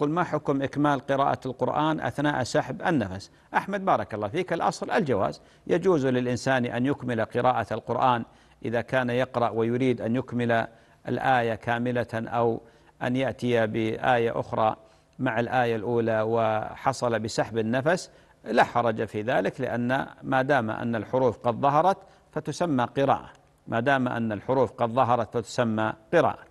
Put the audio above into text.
يقول ما حكم إكمال قراءة القرآن أثناء سحب النفس أحمد بارك الله فيك الأصل الجواز يجوز للإنسان أن يكمل قراءة القرآن إذا كان يقرأ ويريد أن يكمل الآية كاملة أو أن يأتي بآية أخرى مع الآية الأولى وحصل بسحب النفس لا حرج في ذلك لأن ما دام أن الحروف قد ظهرت فتسمى قراءة ما دام أن الحروف قد ظهرت فتسمى قراءة